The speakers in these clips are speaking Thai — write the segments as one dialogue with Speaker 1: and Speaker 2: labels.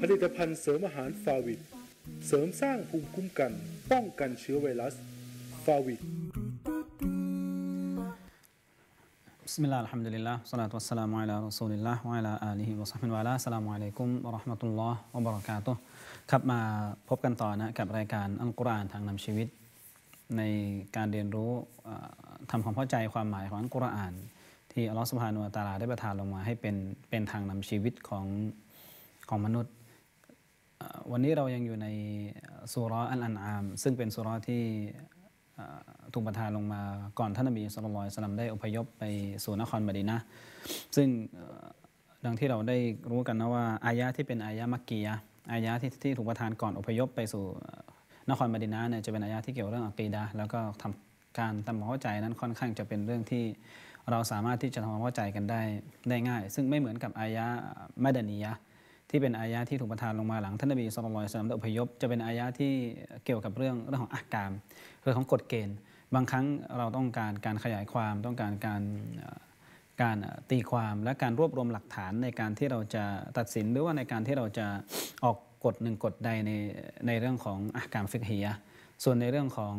Speaker 1: ผลิตภัณฑ์เสริมอาหารฟาวิดเสริมสร้างภูมิคุ้มกันป้องกันเชื้อไวรัสฟาวิดบิสมิลลาฮห์ราะฮัมดุลิลลาห์สลาตุวัสสลามุอะลารอซูลิลลาฮ์วะอะลาอาลีฮิวะซอฮบิฮิวะลาสลามุอะลัยกุมวะเราะห์มะตุลลอฮ์วะบะเราะกาตุฮ์ครับมาพบกันต่อนะกับรายการอัลกุรอานทางนำชีวิต ในการเรียนรู้ทำความเข้าใจความหมายของอัลกุรอาน ที่อัลลอฮ์สุบฮานุอัตาลาได้ประทานลงมาให้เป็นเป็นทางนำชีวิตของของมนุษย์ วันนี้เรายังอยู่ในสุรอันอันอามซึ่งเป็นสุรที่ถูกประทานลงมาก่อนท่านนบีสุลต่านสลัมได้อพยพไปสู่นครมดีนะซึ่งดังที่เราได้รู้กันนะว่าอายะที่เป็นอายะมักกียะอายะที่ที่ถูกประทานก่อนอพยพไปสู่นครมดินาเนี่ยจะเป็นอายะที่เกี่ยวเรื่องอักีดาแล้วก็ทำการทำความเข้าใจนั้นค่อนข้างจะเป็นเรื่องที่เราสามารถที่จะทำความเข้าใจกันได้ได้ง่าย ซึ่งไม่เหมือนกับอายะมัดานียะที่เป็นอายะที่ถูกประทานลงมาหลังท่านนบีสุลต่านสลาอพยพจะเป็นอายะที่เกี่ยวกับเรื่องเรื่องของอาการเรื่องของกฎเกณฑ์ บางครั้งเราต้องการการขยายความต้องการการ การตีความและการรวบรวมหลักฐานในการที่เราจะตัดสินหรือว่าในการที่เราจะออกกฎหนึ่งกฎใดในในเรื่องของอาการฟิกเฮียส่วนในเรื่องของ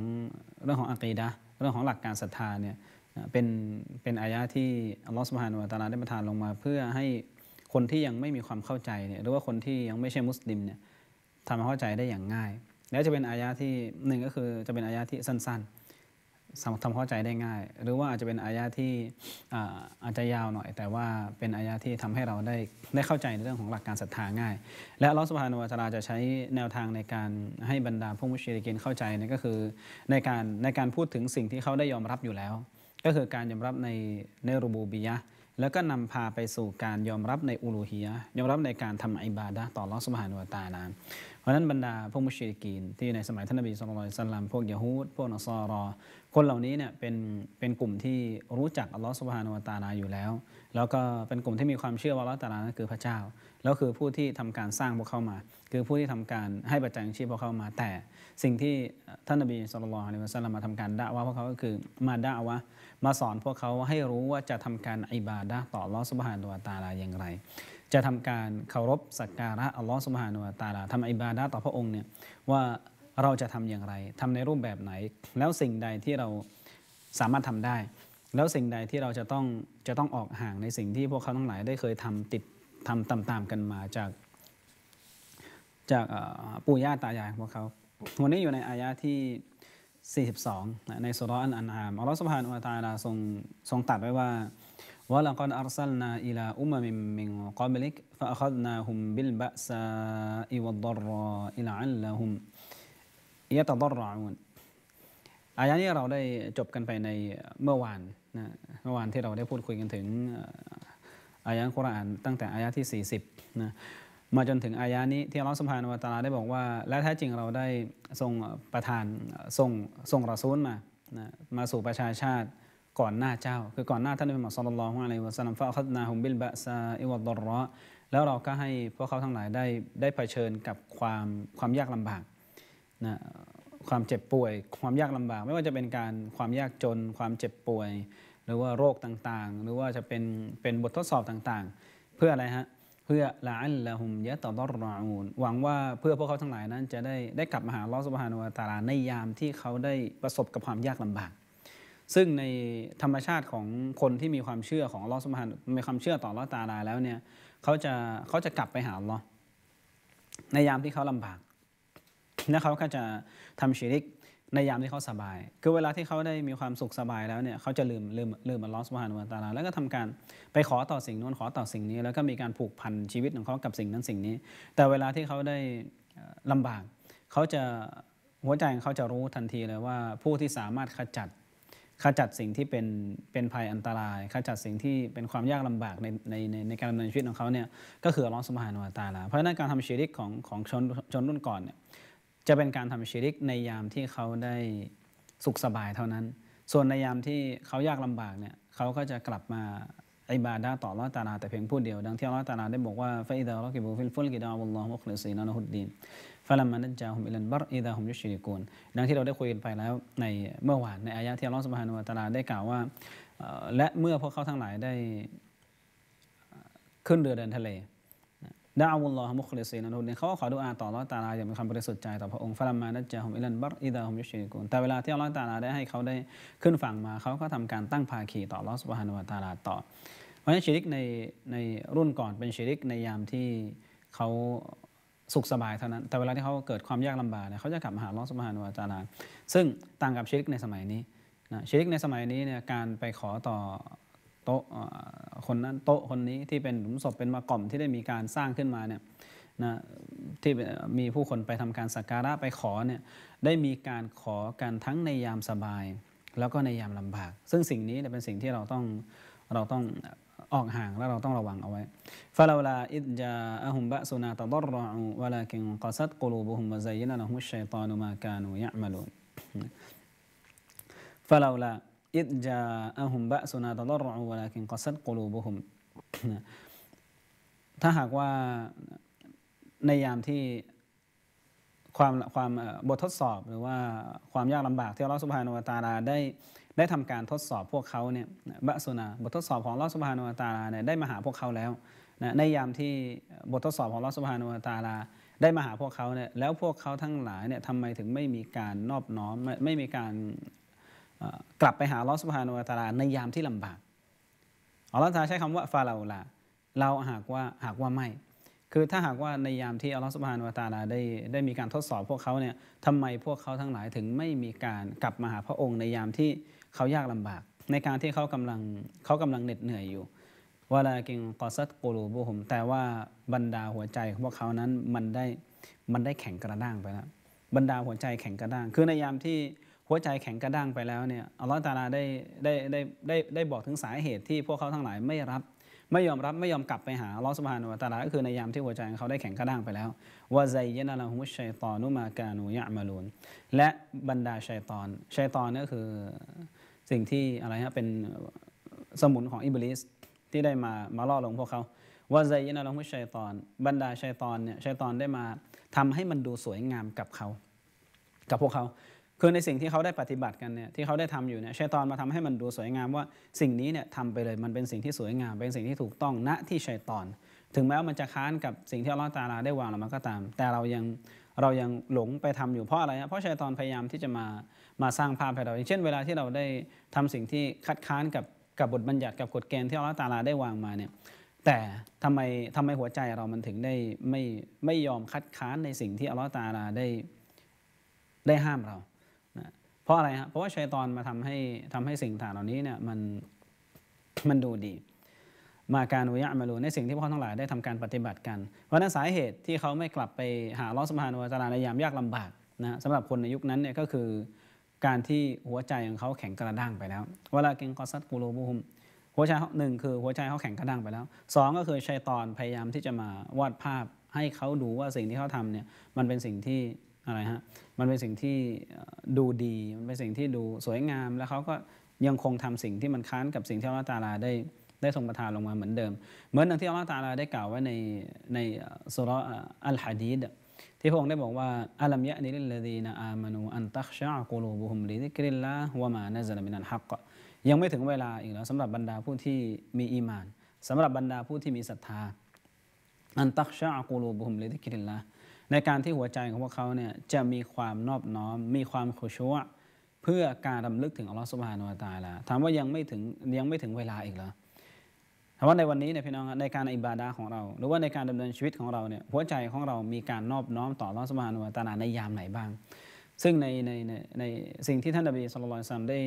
Speaker 1: เรื่องของอักีดะเรื่องของหลักการศรัทธาเนี่ยเป็นเป็นอายะที่อัลลอฮฺสุบฮานุวาตาลาได้ประทานลงมา เพื่อให้คนที่ยังไม่มีความเข้าใจเนี่ยหรือว่าคนที่ยังไม่ใช่มุสลิมเนี่ยทำให้เข้าใจได้อย่างง่าย และจะเป็นอายะที่หนึ่งก็คือจะเป็นอายะที่สั้นๆทำเข้าใจได้ง่าย หรือว่าอาจจะเป็นอายะที่อาจจะยาวหน่อย แต่ว่าเป็นอายะที่ทำให้เราได้ได้เข้าใจในเรื่องของหลักการศรัทธาง่าย และลอสภานุวัตาราจะใช้แนวทางในการให้บรรดาผู้มุชริกินเข้าใจนี่ก็คือ ในการในการพูดถึงสิ่งที่เขาได้ยอมรับอยู่แล้ว ก็คือการยอมรับในในรูบูบียะแล้วก็นำพาไปสู่การยอมรับในอูลูฮียยอมรับในการทำอิบาดะต่อลอสุบฮานุวตาลาเพราะนั้นบรรดาพวกมุชริกีนที่ในสมัยท่านนบีสุลต่านลมพวกยะฮูดพวกนอซอรอคนเหล่านี้เนี่ยเป็นเป็นกลุ่มที่รู้จักอัลลอฮ์สุบฮานุวตาลาอยู่แล้ว แล้วก็เป็นกลุ่มที่มีความเชื่อว่าอัลลอฮ์ตาลานันคือพระเจ้าแล้วคือผู้ที่ทำการสร้างพวกเข้ามา คือผู้ที่ทำการให้ปัจจัยชีพพวกเข้ามาแต่สิ่งที่ท่านนบีสุลต่านในมัสลิมมาทำการด่าว่าพวกเขาก็คือมาด่าว่ามาสอนพวกเขาให้รู้ว่าจะทำการอิบาดะต่อลอสุบฮานุวตาลาอย่างไร จะทำการเคารพสักการะอัลลอฮ์สุบฮานุวตาลาทำอิบาดะต่อพระองค์เนี่ยว่าเราจะทำอย่างไรทำในรูปแบบไหน แล้วสิ่งใดที่เราสามารถทำได้ แล้วสิ่งใดที่เราจะต้องจะต้องออกห่างในสิ่งที่พวกเขาทั้งหลายได้เคยทำติดทำตามๆกันมาจาก จากปู่ย่าตายายของพวกเขาวันนี้อยู่ในอายะที่ 42ในสุรอันอันอามอัลลอฮฺสุบฮานอัะตาลาทรงทรงตัดไว้ว่าว่าละกอนอัลซัลนาอิลาอุมมิมมิงกอบลิกฟะอัคดนาฮุมบิลบะซาอิวัดดรออิลาอัลลาฮุมยะตัดรออุนอายะนี้เราได้จบกันไปในเมื่อวานนะเมื่อวานที่เราได้พูดคุยกันถึงอายะคุรานตั้งแต่อายะที่ 40นะมาจนถึงอายะนี้ ที่อัลลอฮฺสุภานุวตาลาได้บอกว่า และแท้จริงเราได้ทรงประทานส่งส่งรอซูลมานะมาสู่ประชาชาติ ก่อนหน้าเจ้าคือก่อนหน้าท่านนบีมุฮัมมัดสุลลัลฮุอะลัยฮวะสัลลัมฟะอัคนาฮุมบิลบะซาอิวัดดรอแล้วเราก็ให้พวกเขาทั้งหลายได้ได้เผชิญกับความความยากลำบากนะความเจ็บป่วย ความยากลำบากไม่ว่าจะเป็นการความยากจน ความเจ็บป่วยหรือว่าโรคต่างๆ หรือว่าจะเป็นเป็นบททดสอบต่างๆ เพื่ออะไรฮะ เพื่อละอันละหุมยะตอดอรองูนหวังว่าเพื่อพวกเขาทั้งหลายนั้น จะได้ได้กลับมาหาลอสุบฮานุวาตาลาในยามที่เขาได้ประสบกับความยากลำบาก ซึ่งในธรรมชาติของคนที่มีความเชื่อของลอสุบฮานมีความเชื่อต่อลอตาลาแล้วเนี่ยเขาจะเขาจะกลับไปหาลอในยามที่เขาลำบากและเขาก็จะทำชีริกในยามที่เขาสบาย คือเวลาที่เขาได้มีความสุขสบายแล้วเนี่ยเขาจะลืมลืมลืมอัลลอฮฺสุบฮานุวาตาลาแล้วก็ทำการไปขอต่อสิ่งนู้นขอต่อสิ่งนี้ แล้วก็มีการผูกพันชีวิตของเขากับสิ่งนั้นสิ่งนี้ แต่เวลาที่เขาได้ลำบาก เขาจะหัวใจของเขาจะรู้ทันทีเลยว่าผู้ที่สามารถขจัดขจัดสิ่งที่เป็นเป็นภัยอันตรายขจัดสิ่งที่เป็นความยากลำบากในในในในการดำเนินชีวิตของเขาเนี่ยก็คืออัลลอฮฺสุบฮานุวาตาลา เพราะนั้นการทำชีริกของของชนชนรุ่นก่อนเนี่ยจะเป็นการทำชิริกในยามที่เขาได้สุขสบายเท่านั้น ส่วนในยามที่เขายากลำบากเนี่ยเขาก็จะกลับมาไอบาดาต่อละตาลาแต่เพียงผู้เดียว ดังที่ละตาลาได้บอกว่าฟาอิดารักิบูฟิลฟุลกิดาวัลลอฮ์มุคลิซีนานะฮุดดีนฟะลัมมานัจจาฮุมอิลันบัรอิดะฮุมยุชริกูนดังที่เราได้คุยกันไปแล้วในเมื่อวานในอายะที่อัลลอฮฺสุบฮานุวะตาลาได้กล่าวว่าและเมื่อพวกเขาทั้งหลายได้ขึ้นเรือเดินทะเลดาอุลลอฮ์มุคลิซีนะทุกคนเขาก็ขอดุอาต่อละตาลาอย่างมีความบริสุทธิ์ใจต่อพระองค์ฟะลัมมานัจจาฮุมอิลันบัตอิดาฮุมยุชินิกุนแต่เวลาที่อัลลอฮ์ตาลาได้ให้เขาได้ขึ้นฝั่งมา เขาก็ทำการตั้งภาคีต่อรัลอสุบฮานุวาตาลาต่อ เพราะฉะนั้นชีริกในในรุ่นก่อนเป็นชีริกในยามที่เขาสุขสบายเท่านั้น แต่เวลาที่เขาเกิดความยากลำบากเนี่ยเขาจะกลับมาหาลอฮสุบฮานุวาตาลาซึ่งต่างกับชีริกในสมัยนี้นะชีริกในสมัยนี้เนี่ย การไปขอต่อโต๊ะคนนั้นโต๊ะ คนนี้ที่เป็นหลุมศพเป็นมะก่อมที่ได้มีการสร้างขึ้นมาเนี่ยนะที่มีผู้คนไปทำการสักการะ ไปขอเนี่ยได้มีการขอกันทั้งในยามสบาย แล้วก็ในยามลำบาก ซึ่งสิ่งนี้เป็นสิ่งที่เราต้องเราต้องออกห่างแล้วเราต้องระวังเอาไว้ฟาลาลาอิจจาอะฮุมบะซุนาตดรอูวะลากินกอซัดกลูบุฮุมวะซัยนะละฮุมชัยตานุมากานูยะมะลูนฟาลาลาอ إذ جاءهم ب ล س ن ا ت ลา ع ิน ولكن قصد قلوبهم ถ้าหากว่าในยามที่ความความบททดสอบหรือว่าความยากลำบากที่ลอสุภานวตาราได้ได้ทำการทดสอบพวกเขาเนี่ยบะสุนาบททดสอบของลอสุภานวตาราเนี่ยได้มาหาพวกเขาแล้วนะในยามที่บททดสอบของลอสุภานวตาราได้มาหาพวกเขาเนี่ยแล้วพวกเขาทั้งหลายเนี่ยทำไมถึงไม่มีการนอบน้อมไม่ไม่มีการกลับไปหาลอสุภานุวัตาลาในยามที่ลำบากอัลลอฮฺตาใช้คำว่าฟาเราลาเราหากว่าหากว่าไม่ คือถ้าหากว่าในยามที่อัลลอฮฺสุบฮานุวาตาลาได้ได้มีการทดสอบพวกเขาเนี่ยทำไมพวกเขาทั้งหลายถึงไม่มีการกลับมาหาพระองค์ ในยามที่เขายากลำบาก ในการที่เขากำลังเขากำลังเหน็ดเหนื่อยอยู่วลากิงกอซัโกลรูบุหมแต่ว่าบรรดาหัวใจของพวกเขานั้นมันได้มันได้แข็งกระด้างไปแล้ว บรรดาหัวใจแข็งกระด้าง คือในยามที่หัวใจแข็งกระด้างไปแล้วเนี่ย อัลลอฮฺตาลาได้ได้ได้ได้ได้บอกถึงสาเหตุที่พวกเขาทั้งหลายไม่รับ ไม่ยอมรับไม่ยอมกลับไปหาอัลลอฮฺสุบฮานุวะตาลาก็คือ ในยามที่หัวใจของเขาได้แข็งกระด้างไปแล้ววาไซยนาละฮุมชัยตอนุมากานูยะมาลูนและบรรดาชัยตอนชัยตอนี่คือสิ่งที่อะไรฮะเป็นสมุนของอิบลิสที่ได้มามาล่อลวงพวกเขาวาไซยนาละฮุมชัยตอน บรรดาชัยตอนเนี่ยชัยตอนได้มาทำให้มันดูสวยงามกับเขา กับพวกเขาคือในสิ่งที่เขาได้ปฏิบัติกันเนี่ยที่เขาได้ทำอยู่เนี่ยชัยตอนมาทำให้มันดูสวยงามว่าสิ่งนี้เนี่ยทำไปเลยมันเป็นสิ่งที่สวยงามเป็นสิ่งที่ถูกต้องณที่ชัยตอน ถึงแม้ว่ามันจะค้านกับสิ่งที่อัลลอฮฺตาลาได้วางเรามาก็ตาม แต่เรายังเรายังหลงไปทำอยู่เพราะอะไรเพราะชัยตอนพยายามที่จะมามาสร้างภาพให้เราอย่างเช่น เวลาที่เราได้ทำสิ่งที่คัดค้านกับกับบทบัญญัติกับกฎเกณฑ์ที่อัลลอฮฺตาลาได้วางมาเนี่ยแต่ทำไมทำไมหัวใจเรามันถึงได้ไม่ไม่ยอมคัดค้านในสิ่งที่อัลลอฮฺตาลาได้ได้ห้ามเราเพราะอะไรฮะ เพราะว่าชัยตอนมาทำให้ทำให้สิ่งต่างเหล่านี้เนี่ยมันมันดูดี มาการวิยะมาลูในสิ่งที่พขาทั้งหลายได้ทำการปฏิบัติกัน เพราะนั้นสาเหตุที่เขาไม่กลับไปหาลอสมานวตาราในยามยากลำบากนะสำหรับคนในยุคนั้นเนี่ยก็คือ การที่หัวใจของเขาแข็งกระด้างไปแล้ว เวลาเก่งกอซัตกูโรบูฮุม หัวใจเขาหนึ่งคือหัวใจเขาแข็งกระด้างไปแล้วสองก็คือชัยตอนพยายามที่จะมาวาดภาพให้เขาดูว่าสิ่งที่เขาทำเนี่ยมันเป็นสิ่งที่อะไรฮะ มันเป็นสิ่งที่ดูดี มันเป็นสิ่งที่ดูสวยงาม แล้วเขาก็ยังคงทำสิ่งที่มันค้านกับสิ่งที่อัลลอฮฺตาลาได้ได้ทรงประทานลงมาเหมือนเดิม เหมือนดังที่อัลลอฮฺตาลาได้กล่าวไว้ในในสุรอัลฮะดีด ที่พระองค์ได้บอกว่าอัลัมยะนิลิลดีนอามานูอันตักชะกุลูบุฮุมลิดิกริลละวะมานะซัลมินันฮักยังไม่ถึงเวลาอีกแล้วสำหรับบรรดาผู้ที่มีอีมานสำหรับบรรดาผู้ที่มีศรัทธา อันตักชะกุลูบุฮุมลิดิกริลลาในการที่หัวใจของพวกเขาเนี่ยจะมีความนอบน้อมมีความรุชัวเพื่อการดำลึกถึงอัลลอฮฺสุบฮานุวาตาละถามว่ายังไม่ถึงยังไม่ถึงเวลาอีกเหรอถามว่าในวันนี้เนี่ยพี่น้องในการอิบาดาของเรา หรือว่าในการดำเนินชีวิตของเราเนี่ยหัวใจของเรามีการนอบน้อมต่ออัลลอฮฺสุบฮานุวาตาลาในยามไหนบ้าง ซึ่งในในในในสิ่งที่ท่านับเลีสุลลลซัมได้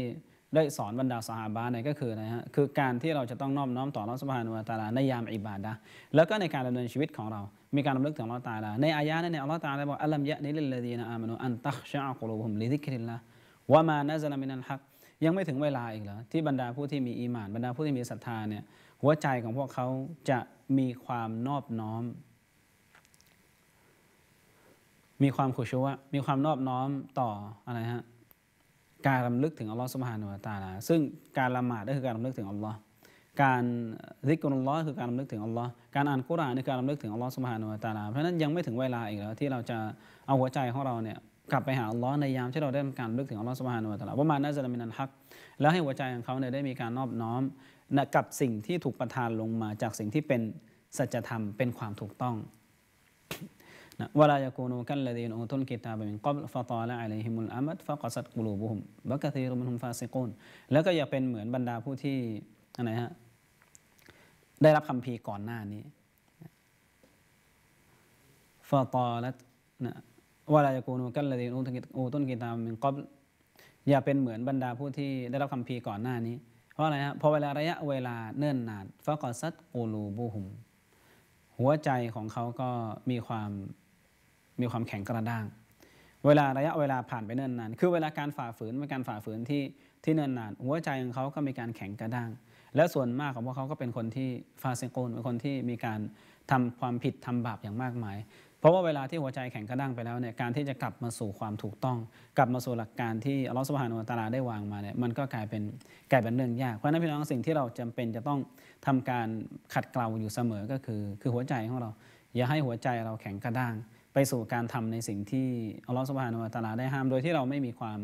Speaker 1: ได้สอนบรรดาสหาบานก็คือนะฮะคือ การที่เราจะต้องน้อมน้อมต่อรัสุภานุวตาลาในยามอิบาดะแล้วก็ในการดำเนินชีวิตของเรา มีการรำลึกถึงอัลลอฮฺตาลาในอายะนั้นนี่อัลลอฮฺตาลาบอกอัลลัมยะนิลลดีนอามานุอันตักชะอักลุบุมลิซิกริลละวะมานะซะลามินัลฮัก ยังไม่ถึงเวลาอีกเหรอที่บรรดาผู้ที่มีอีมานบรรดาผู้ที่มีศรัทธาเนี่ยหัวใจของพวกเขาจะมีความนอบน้อม มีความขุชัวมีความนอบน้อมต่ออะไรฮะการรำลึกถึงอัลลอฮ์สุบฮานุวะตาลา ซึ่งการละหมาดก็คือการรำลึกถึงอัลลอฮ์การริกรุลลอฮ์คือการรำลึกถึงอัลลอฮ์การอ่านกุรอานคือการรำลึกถึงอัลลอฮ์สุบฮานุวะตาลา เพราะฉะนั้นยังไม่ถึงเวลาอีกแล้วที่เราจะเอาหัวใจของเราเนี่ยกลับไปหาอัลลอฮ์ในยาม ที่เราได้ทำการลึกถึงอัลลอฮ์สุบฮานุวะตาลาว่ามานะจะมินันฮักแล้วให้หัวใจของเขาเนี่ยได้มีการนอบน้อมกับสิ่งที่ถูกประทานลงมาจากสิ่งที่เป็นสัจธรรมเป็นความถูกต้องนะ ولا يكونوا كالذين أوتوا الكتاب من قبل فطال عليهم الأمد فقست قلوبهم وكثير منهم فاسقون แล้วก็อย่าเป็นเหมือนบรรดาผู้ที่อะไรฮะได้รับคำพีก่อนหน้านี้ฟาตอละนะวะลายกูนูกันละดีนูอูต้นกีตามมินกอบอย่าเป็นเหมือนบรรดาผู้ที่ได้รับคำพีก่อนหน้านี้เพราะอะไรฮะพอเวลาระยะเวลาเนิ่นนานฟะกอซัดกูลูบูหุมหัวใจของเขาก็มีความมีความแข็งกระด้าง เวลาระยะเวลาผ่านไปเนิ่นนานคือเวลาการฝ่าฝืนเป็นการฝ่าฝืนที่ที่เนิ่นนาน หัวใจของเขาก็มีการแข็งกระด้าง และส่วนมากของพวกเขาก็เป็นคนที่ฟาเซโกนเป็นคนที่มีการทำความผิดทำบาปอย่างมากมาย เพราะว่าเวลาที่หัวใจแข็งกระด้างไปแล้วเนี่ย การที่จะกลับมาสู่ความถูกต้อง กลับมาสู่หลักการที่อัลลอฮฺสุบฮานุตาลาได้วางมาเนี่ย มันก็กลายเป็นกลายเป็นเรื่องยาก เพราะนั้นพี่น้องสิ่งที่เราจำเป็นจะต้องทำการขัดเกลาอยู่เสมอ ก็คือคือหัวใจของเราอย่าให้หัวใจเราแข็งกระด้างไปสู่การทำในสิ่งที่อัลลอฮฺสุบฮานุวาตาลาได้ห้ามโดยที่เราไม่มีความ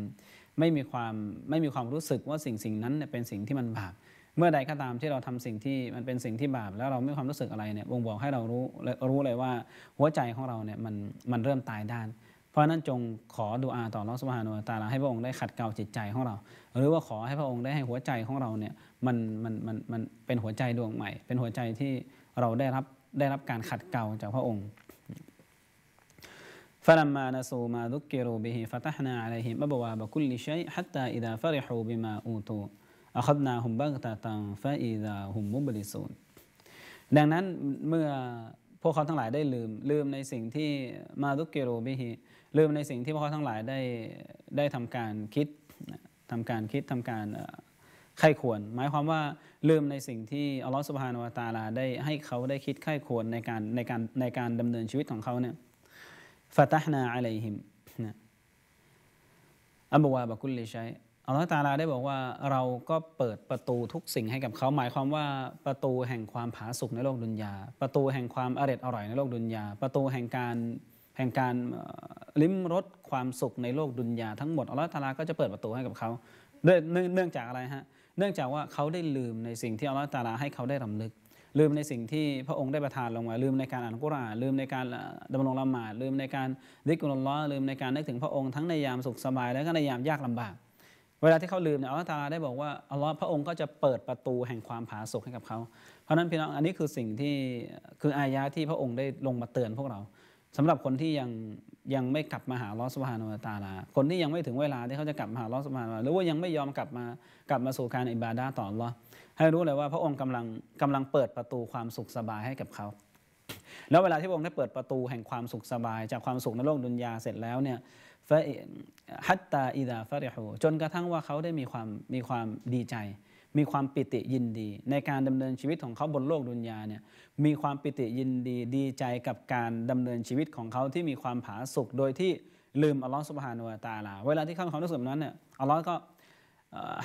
Speaker 1: ไม่มีความไม่มีความรู้สึกว่าสิ่งสิ่งนั้นเป็นสิ่งที่มันบาปเมื่อใดก็ตามที่เราทำสิ่งที่มันเป็นสิ่งที่บาปแล้วเราไม่มีความรู้สึกอะไรเนี่ยบ่งบอกให้เรารู้รู้เลยว่าหัวใจของเราเนี่ยมันมันเริ่มตายด้าน เพราะนั้นจงขอดุอาต่อรัศมีนุตาลาให้พระองค์ได้ขัดเกลาจิตใจของเรา หรือว่าขอให้พระองค์ได้ให้หัวใจของเราเนี่ยมันมันมันมันเป็นหัวใจดวงใหม่ เป็นหัวใจที่เราได้รับได้รับการขัดเกลาจากพระองค์ فلما نسوا ما ذكروا به فتحنا عليهم أبواب كل شيء حتى إذا فرحوا بما أوتوا أخذناهم بغتة فإذا هم مبلسون ดังนั้นเมื่อพวกเขาทั้งหลายได้ลืมลืมในสิ่งที่มาดุกเกโรบิฮิลืมในสิ่งที่พวกเขาทั้งหลายได้ได้ทำการคิดทำการคิดทำการไข้ควรหมายความว่าลืมในสิ่งที่อัลลอฮฺสุบฮานาวตาลาได้ให้เขาได้คิดไข้ควรในการในการในการดำเนินชีวิตของเขาเนี่ยฟ فتحنا عليهم อับวาบกุลเใชัยอัลลอฮฺตาลาได้บอกว่าเราก็เปิดประตูทุกสิ่งให้กับเขาหมายความว่าประตูแห่งความผาสุกในโลกดุนยา ประตูแห่งความอร็ดอร่อยในโลกดุนยา ประตูแห่งการแห่งการลิ้มรสความสุขในโลกดุนยาทั้งหมดอัลลอฮฺตาลาก็จะเปิดประตูให้กับเขาเนื่องจากอะไรฮะเนื่องจากว่าเขาได้ลืมในสิ่งที่อัลลอฮฺตาลาให้เขาได้รำลึกลืมในสิ่งที่พระองค์ได้ประทานลงมา ลืมในการอ่านกุรอานลืมในการดำรงละหมาดลืมในการดิกุลล้อลืมในการนึกถึงพระองค์ทั้งในยามสุขสบายและก็ในยามยากลำบาก เวลาที่เขาลืมเนี่ยอัลลอฮฺตาลาได้บอกว่าอัลลอฮ์พระองค์ก็จะเปิดประตูแห่งความผาสุกให้กับเขา เพราะนั้นพี่น้องอันนี้คือสิ่งที่คืออายะที่พระองค์ได้ลงมาเตือนพวกเราสำหรับคนที่ยังยังไม่กลับมาหาลอสวานุตาลาคนที่ยังไม่ถึงเวลาที่เขาจะกลับมาหาลอสวานุหรือว่ายังไม่ยอมกลับมากลับมาสู่การอิบาดาต่อหรอให้รู้เลยว่าพระองค์กำลังกำลังเปิดประตูความสุขสบายให้กับเขาแล้วเวลาที่พระองค์ได้เปิดประตูแห่งความสุขสบาย จากความสุขในโลกดุนยาเสร็จแล้วเนี่ยฮัตตาอิดาฟาริฮูจนกระทั่งว่าเขาได้มีความมีความดีใจมีความปิติยินดี ในการดำเนินชีวิตของเขาบนโลกดุนยาเนี่ยมีความปิติยินดีดีใจกับการดำเนินชีวิตของเขาที่มีความผาสุกโดยที่ลืมอัลลอฮฺสุบฮานุวาตาลาเวลาที่เขาความรู้สึกนั้นเนี่ยอัลลอฮ์ก็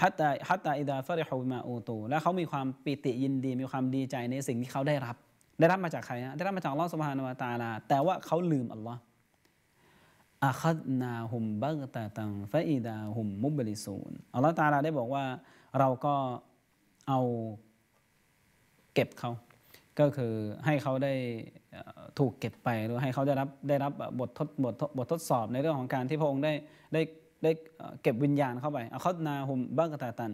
Speaker 1: ฮัตตาฮัตตาอิดาฟริฮูมาอูตู และเขามีความปิติยินดีมีความดีใจในสิ่งที่เขาได้รับ ได้รับมาจากใครนะได้รับมาจากอัลลอฮฺสุบฮานุวาตาลาแต่ว่าเขาลืมอัลลอฮ์อาคัตนาหุมบักตาตังฟะอิดาหุมมุบลิซูนอัลลอฮฺตาลาได้บอกว่า เราก็เอาเก็บเขา ก็คือให้เขาได้ถูกเก็บไปหรือให้เขาได้รับได้รับบททดบทบททดสอบ ในเรื่องของการที่พระองค์ได้ได้ได้เก็บวิญญาณเข้าไปอาคัตนาหุมบักตาตัน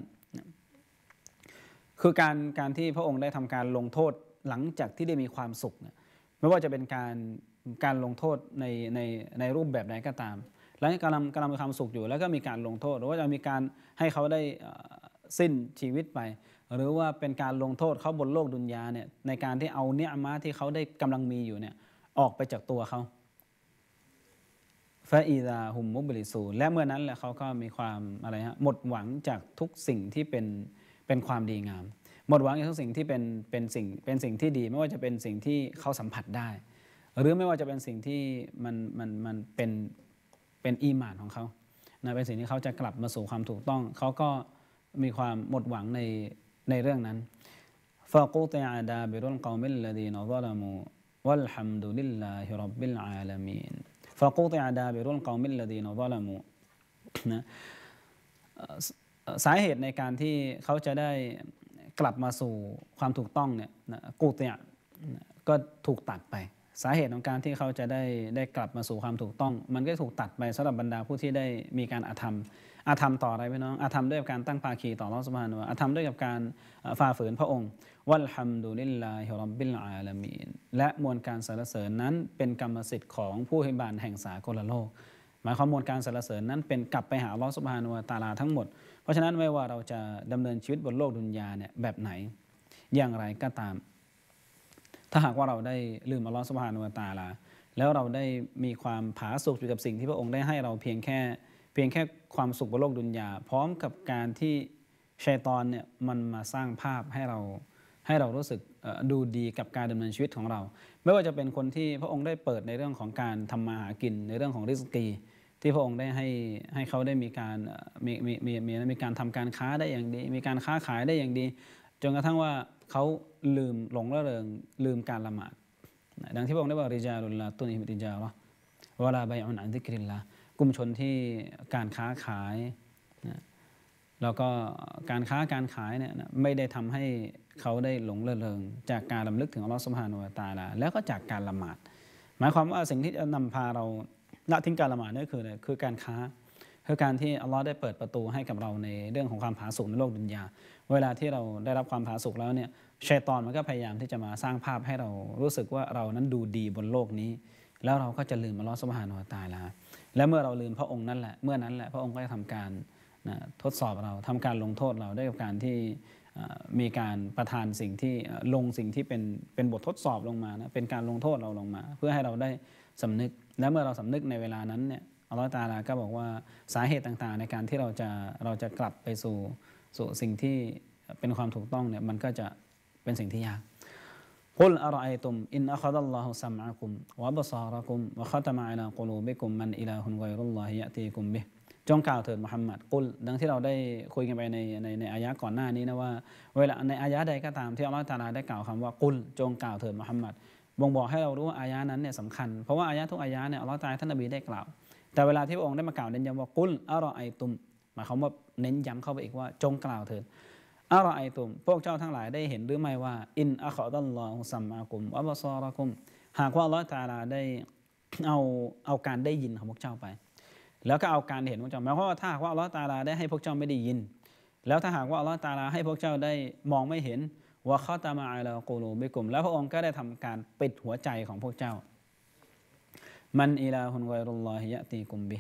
Speaker 1: คือการการที่พระองค์ได้ทำการลงโทษ หลังจากที่ได้มีความสุข ไม่ว่าจะเป็นการการลงโทษในในในรูปแบบใดก็ตาม แล้วกำลังกำลังมีความสุขอยู่ แล้วก็มีการลงโทษ หรือว่าจะมีการให้เขาได้สิ้นชีวิตไป หรือว่าเป็นการลงโทษเขาบนโลกดุนยาเนี่ยในการที่เอาเนื้อมาที่เขาได้กำลังมีอยู่เนี่ยออกไปจากตัวเขาฟาอีดาหุมมุบริสู และเมื่อนั้นแหละเขาก็มีความอะไรฮะ หมดหวังจากทุกสิ่ง ที่เป็นเป็นความดีงาม หมดหวังจากทุกสิ่งที่เป็นเป็นสิ่งเป็นสิ่งที่ดี ไม่ว่าจะเป็นสิ่งที่เขาสัมผัสได้หรือไม่ว่าจะเป็นสิ่งที่มันมันมันเป็นเป็นอีหมานของเขานะเป็นสิ่งที่เขาจะกลับมาสู่ความถูกต้อง เขาก็มีความหมดหวังในในเรื่องนั้นฟากูตยาดาบิรุลกอมิลลดีนซาลามูวัลฮัมดุลิลลาฮิรับบิลอาลามีนฟากูตยาดาบิรุลกอมิลลดีนซาลามูนะสาเหตุในการที่เขาจะได้กลับมาสู่ความถูกต้องเนี่ยกูตยก็ถูกตัดไปสาเหตุของการที่เขาจะได้ได้กลับมาสู่ความถูกต้อง มันก็ถูกตัดไปสำหรับบรรดาผู้ที่ได้มีการอาธรรม อาธรรมต่ออะไรพี่น้องอาธรรมด้วยการตั้งภาคีต่อรัศมีนวะอาธรรมด้วยกับการฝ่าฝืนพระองค์ วัลฮัมดุลิลลาฮิรอมบิลอาลามีน และมวลการสรรเสริญนั้นเป็นกรรมสิทธิ์ของผู้ให้บานแห่งสากลโลก หมายความมวลการสรรเสริญนั้น เป็นกลับไปหารัสุภานุตาลาทั้งหมด เพราะฉะนั้นไม่ว่าเราจะดำเนินชีวิตบนโลกดุนยาเนี่ยแบบไหนอย่างไรก็ตามถ้าหากว่าเราได้ลืมอัลลอฮ์สุบฮานุวาตาลาแล้วเราได้มีความผาสุกอยู่กับสิ่งที่พระองค์ได้ให้เราเพียงแค่ เพียงแค่ความสุขบนโลกดุนยาพร้อมกับการที่ชัยตอนเนี่ยมันมาสร้างภาพให้เราให้เรารู้สึกดูดีกับการดำเนินชีวิตของเรา ไม่ว่าจะเป็นคนที่พระองค์ได้เปิดในเรื่องของการทำมาหากินในเรื่องของริสกี ที่พระองค์ได้ให้ให้เขาได้มีการมีมีมีมีการทำการค้าได้อย่างดี มีการค้าขายได้อย่างดีจนกระทั่งว่าเขาลืมหลงระเริงลืมการละหมาดดังที่พระองค์ได้บอกริจาลุลลาตุนิริจาละเวลาใบอานอันทิกริลละกลุ่มชนที่การค้าขายแล้วก็การค้าการขายเนี่ยไม่ได้ทำให้เขาได้หลงระเริงจากการลำลึกถึงอัลลอฮฺสุบฮานุวาตาลาแล้วก็จากการละหมาดหมายความว่าสิ่งที่จะนำพาเราละทิ้งการละหมาดนี่คืออะไรคือการค้าคือการที่อัลลอฮ์ได้เปิดประตูให้กับเราในเรื่องของความผาสุกในโลกดุนยาเวลาที่เราได้รับความผาสุกแล้วเนี่ย ชัยตอนมันก็พยายามที่จะมาสร้างภาพให้เรารู้สึกว่าเรานั้นดูดีบนโลกนี้ แล้วเราก็จะลืมมรลอสมหานอตายลา และเมื่อเราลืมพระองค์นั่นแหละ เมื่อนั้นแหละพระองค์ก็จะทำการนะทดสอบเราทำการลงโทษเราได้กับการที่มีการประทานสิ่งที่ลงสิ่งที่เป็นเป็นบททดสอบลงมานะเป็นการลงโทษเราลงมา เพื่อให้เราได้สำนึก และเมื่อเราสำนึกในเวลานั้นเนี่ยอัลลอฮฺตาลา ก็บอกว่าสาเหตุต่างๆ ในการที่เราจะเราจะกลับไปสู่ส่สิ่งที่เป็นความถูกต้องเนี่ยมันก็จะเป็นสิ่งที่ยากพุลอะรไรตุมอินอัคดัลลอฮุซัมอะกุมวะบะซาระกุมวะขัตมาอิลากลูบิกุมมันอิลาฮุนไกรุลลอฮิยะตีกุมบิจงกล่าวเถิดมุฮัมมัดกุลดังที่เราได้คุยกันไปในในในอายะก่อนหน้านี้นะว่า เวลาในอายะใดก็ตามที่อัลลอฮฺตาลาได้กล่าวคำว่ากุลจงกล่าวเถิดมุฮัมมัดบ่งบอกให้เรารู้ว่าอายะนั้นเนี่ยสำคัญเพราะว่าอายะทุกอายะเนี่ยอัลลอฮฺตาลาท่านนบีได้กล่าว แต่เวลาที่พระองค์ได้มากล่าวเน้นย้ำว่ากุลอะไรตุมหมายความว่าเน้นย้ำเข้าไปอีกว่า จงกล่าวเถิดอะรไอตุมพวกเจ้าทั้งหลายได้เห็นหรือไม่ว่าอินอัคอตัลลอฮุสัมมากุมอับซอรกุม หากว่าลอตาลาได้เอาเอาการได้ยินของพวกเจ้าไป แล้วก็เอาการเห็นพวกเจ้าหมายความว่าถ้าหากว่าลอตาลาได้ให้พวกเจ้าไม่ได้ยิน แล้วถ้าหากว่าลอตาลาให้พวกเจ้าได้มองไม่เห็นว่าข้าตามาอัลกูลูไม่กลุ่มแล้วพระองค์ก็ได้ทำการปิดหัวใจของพวกเจ้า มันอีลาฮุนไวรุลลอฮิยะตีกุมบิ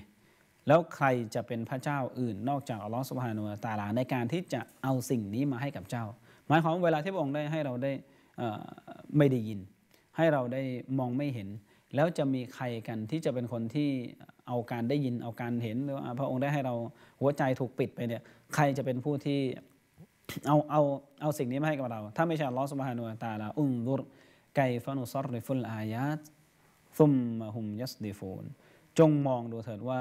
Speaker 1: แล้วใครจะเป็นพระเจ้าอื่น นอกจากอัลลอฮฺสุบฮานุตาลาในการที่จะเอาสิ่งนี้มาให้กับเจ้าหมายความเวลาที่พระองค์ได้ให้เราได้ไม่ได้ยิน ให้เราได้มองไม่เห็น แล้วจะมีใครกันที่จะเป็นคนที่เอาการได้ยินเอาการเห็นหรือพระองค์ได้ให้เราหัวใจถูกปิดไปเนี่ย ใครจะเป็นผู้ที่เอาเอาเอาสิ่งนี้มาให้กับเรา ถ้าไม่ใช่ลอสุบฮานุตาลาอุนรุรไกฟานุซอริฟุลอายาตุมมะฮุมยัสดิฟูนจงมองดูเถิดว่า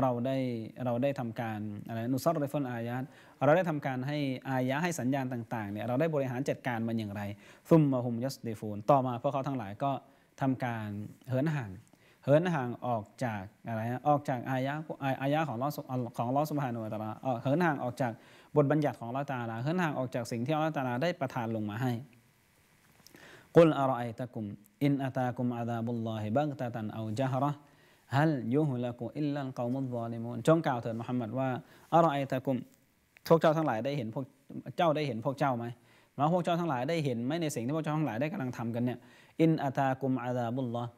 Speaker 1: เราได้เราได้ทำการอะไรนุซัตไรฟอนอายดเราได้ทำการให้อายะให้สัญญาณต่างๆเนี่ยเราได้บริหารจัดการมันอย่างไรซุมมาฮุมยัสเดฟูนต่อมาพวกเขาทั้งหลายก็ทำการเหินห่างเหินห่างออกจากอะไรฮะออกจากอายะอายะของลอของลอสุภานุตาลาเหินห่างออกจากบทบัญญัติของลอตาลาเหินห่างออกจากสิ่งที่ลอตาลาได้ประทานลงมาให้กุลอะไรตะกุมอินอัตากุมอาดาบุลลอฮิบังตะตันเอาจาระฮัลยุฮุลกุอิลลัลกอมุลซอลิมุนจงกล่าวเถิดมุฮัมมัดว่าอะรอไอตะกุมพวกเจ้าทั้งหลายได้เห็นพวก เจ้าได้เห็นพวกเจ้าไหมแล้วพวกเจ้าทั้งหลายได้เห็นไหมในสิ่งที่พวกเจ้าทั้งหลายได้กำลังทำกันเนี่ยอินอัตากุมอาซาบุลลอห์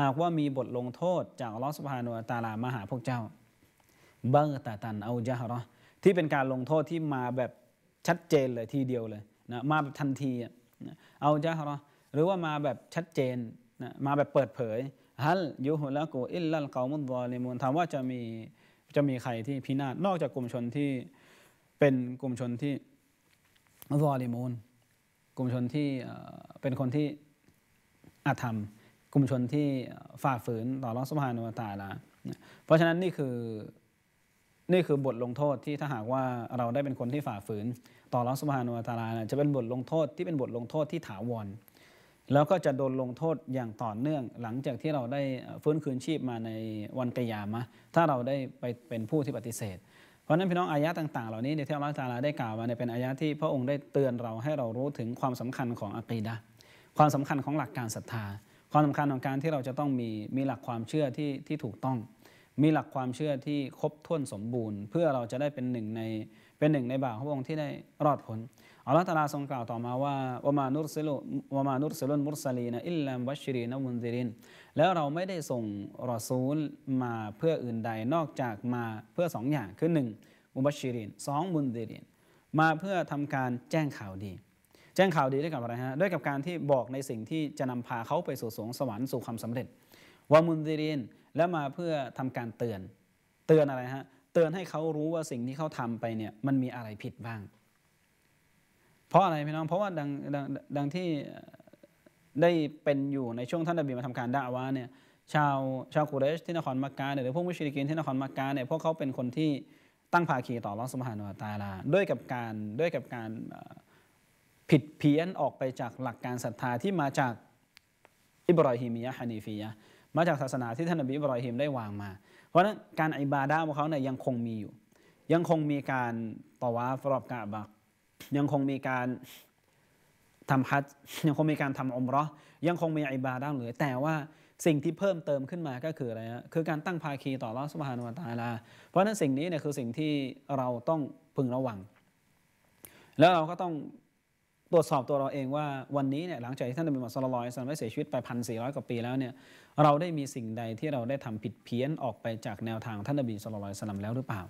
Speaker 1: หากว่ามีบทลงโทษจากลอสพานุตาลามาหาพวกเจ้าเบอร์ตาตันเอาจาระที่เป็นการลงโทษที่มาแบบชัดเจนเลยทีเดียวเลยนะ มาแบบทันที เอาจาระหรือว่ามาแบบชัดเจนนะมาแบบเปิดเผยฮัลยุฮุละกูอิลลัลกามุดอลิมูนถามว่าจะมีจะมีใครที่พินาศนอกจากกลุ่มชนที่เป็นกลุ่มชนที่วอลิมูนกลุ่มชนที่เป็นคนที่อาธรรม กลุ่มชนที่ฝ่าฝืนต่อรัสมานุตาละเพราะฉะนั้นนี่คือนี่คือบทลงโทษที่ถ้าหากว่าเราได้เป็นคนที่ฝ่าฝืนต่อรัสมานุตาลาจะเป็นบทลงโทษที่เป็นบทลงโทษที่ถาวรแล้วก็จะโดนลงโทษอย่างต่อเนื่องหลังจากที่เราได้ฟื้นคืนชีพมาในวันกยามะ ถ้าเราได้ไปเป็นผู้ที่ปฏิเสธ เพราะนั้นพี่น้องอายะต่าง ๆเหล่านี้ในที่อัลลอฮฺตาลาได้กล่าวมาเน่เป็นอายะที่พระองค์ได้เตือนเราให้เรารู้ถึงความสำคัญของอะกีดะความสำคัญของหลักการศรัทธา ความสำคัญของการที่เราจะต้องมีมีหลักความเชื่อที่ที่ถูกต้อง มีหลักความเชื่อที่ครบถ้วนสมบูรณ์ เพื่อเราจะได้เป็นหนึ่งในเป็นหนึ่งในบ่าวของพระองค์ที่ได้รอดพ้นอัลลอฮฺตาลาทรงกล่าวต่อมาว่าวมานุรซิลุวมานุรซิลุนมุรสลีนะอิลลัมวัชรีนะมุนซิริน แล้วเราไม่ได้ส่งรอซูลมาเพื่ออื่นใด นอกจากมาเพื่อสองอย่างคือหนึ่งมุบัชรินสองมุนซิรินมาเพื่อทำการแจ้งข่าวดี แจ้งข่าวดีด้วยกับอะไรฮะด้วยกับการที่บอกในสิ่งที่จะนำพาเขาไปสู่สวงสวรรค์สู่ความสำเร็จวามุนซิรินและมาเพื่อทำการเตือนเตือนอะไรฮะเตือนให้เขารู้ว่าสิ่งที่เขาทำไปเนี่ยมันมีอะไรผิดบ้าง เพราะอะไรพี่น้องเพราะว่าดังดงดังที่ได้เป็นอยู่ในช่วงท่านนบบีมาทำการด่าวะาเนี่ยชาวชาวกูเรชที่นครมักกะเนี่ยหรือพวกมุชลิกินที่นครมักกะเนี่ยพวกเขาเป็นคนที่ตั้งภาคีต่อรองสมหานุตาลาด้วยกับการด้วยกับการผิดเพี้ยนออกไปจากหลักการศรัทธาที่มาจากอิบรอฮิมียะฮานีฟียะมาจากศาสนาที่ท่านนบีอิบรอฮิมได้วางมาราะฉะนั้นการอิบาดะของเขาเนี่ยยังคงมีอยู่ ยังคงมีการตะวาฟรอบกะบะยังคงมีการทำฮัจยังคงมีการทำอมรอยังคงมีอิบาดะเหลือแต่ว่าสิ่งที่เพิ่มเติมขึ้นมาก็คืออะไรฮะคือการตั้งภาคีต่อรัสุานุวตาลาเพราะนั้นสิ่งนี้เนี่ยคือสิ่งที่เราต้องพึงระวัง แล้วเราก็ต้องตรวจสอบตัวเราเองว่าวันนี้เนี่ยหลังจากที่ท่านนบีมุฮัมมัดสุลลัยสันได้เสียชีวิตไปพันสี่ร้อยกว่าปีแล้วเนี่ยเราได้มีสิ่งใดที่เราได้ทำผิดเพี้ยน ออกไปจากแนวทางท่านนบีสุลต่านสลัมแล้วหรือเปล่า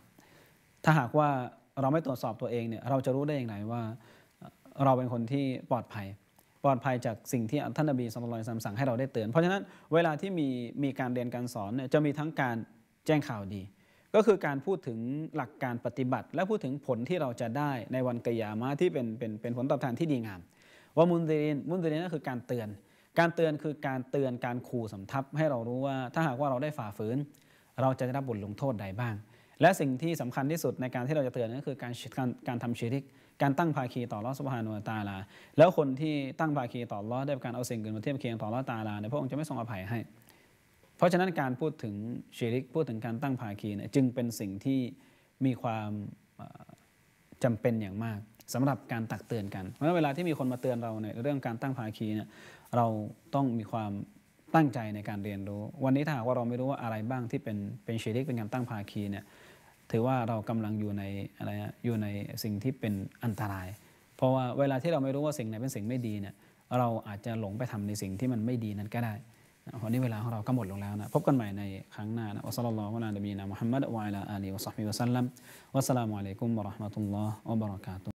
Speaker 1: ถ้าหากว่าเราไม่ตรวจสอบตัวเองเนี่ยเราจะรู้ได้อย่างไรว่าเราเป็นคนที่ปลอดภัย ปลอดภัยจากสิ่งที่ท่านนบีสุลต่านสลัมสั่งให้เราได้เตือน เพราะฉะนั้นเวลาที่มีมีการเรียนการสอนเนี่ยจะมีทั้งการแจ้งข่าวดี ก็คือการพูดถึงหลักการปฏิบัติ และพูดถึงผลที่เราจะได้ในวันกิยามะที่เป็นเป็นเป็นผลตอบแทนที่ดีงามว่ามุนเรินมุนเรินก็คือการเตือนการเตือนคือการเตือนการขู่สำทับให้เรารู้ว่า ถ้าหากว่าเราได้ฝ่าฝืนเราจะได้รับบทลงโทษใดบ้าง และสิ่งที่สำคัญที่สุดในการที่เราจะเตือนก็คือการการการทำชีริกการตั้งภาคีต่อรอสุภานนตาลาแล้วคนที่ตั้งภาคีต่อรอได้การเอาสิ่งเกินมาเทียบเคียงต่อรอตาลาในพระองค์จะไม่ทรงอภัยให้ เพราะฉะนั้นการพูดถึงชีริกพูดถึงการตั้งภาคีเนี่ยจึงเป็นสิ่งที่มีความจำเป็นอย่างมาก สำหรับการตักเตือนกันเพราะเวลาที่มีคนมาเตือนเราในเรื่องการตั้งภาคีเนี่ยเราต้องมีความตั้งใจในการเรียนรู้ วันนี้ถ้าหากว่าเราไม่รู้ว่าอะไรบ้างที่เป็นเป็นเชลิกเป็นการตั้งภาคีเนี่ยถือว่าเรากำลังอยู่ในอะไรอยู่ในสิ่งที่เป็นอันตราย เพราะว่าเวลาที่เราไม่รู้ว่าสิ่งไหนเป็นสิ่งไม่ดีเนี่ยเราอาจจะหลงไปทำในสิ่งที่มันไม่ดีนั้นก็ได้วันนี้เวลาของเราก็หมดลงแล้วนะพบกันใหม่ในครั้งหน้านะอัสลลอฮุอะลัยฮิวะซัลลัมวะสลามุอะลัยกุมวะราะห์มะตุลลอฮ์ัลบะรักาตุ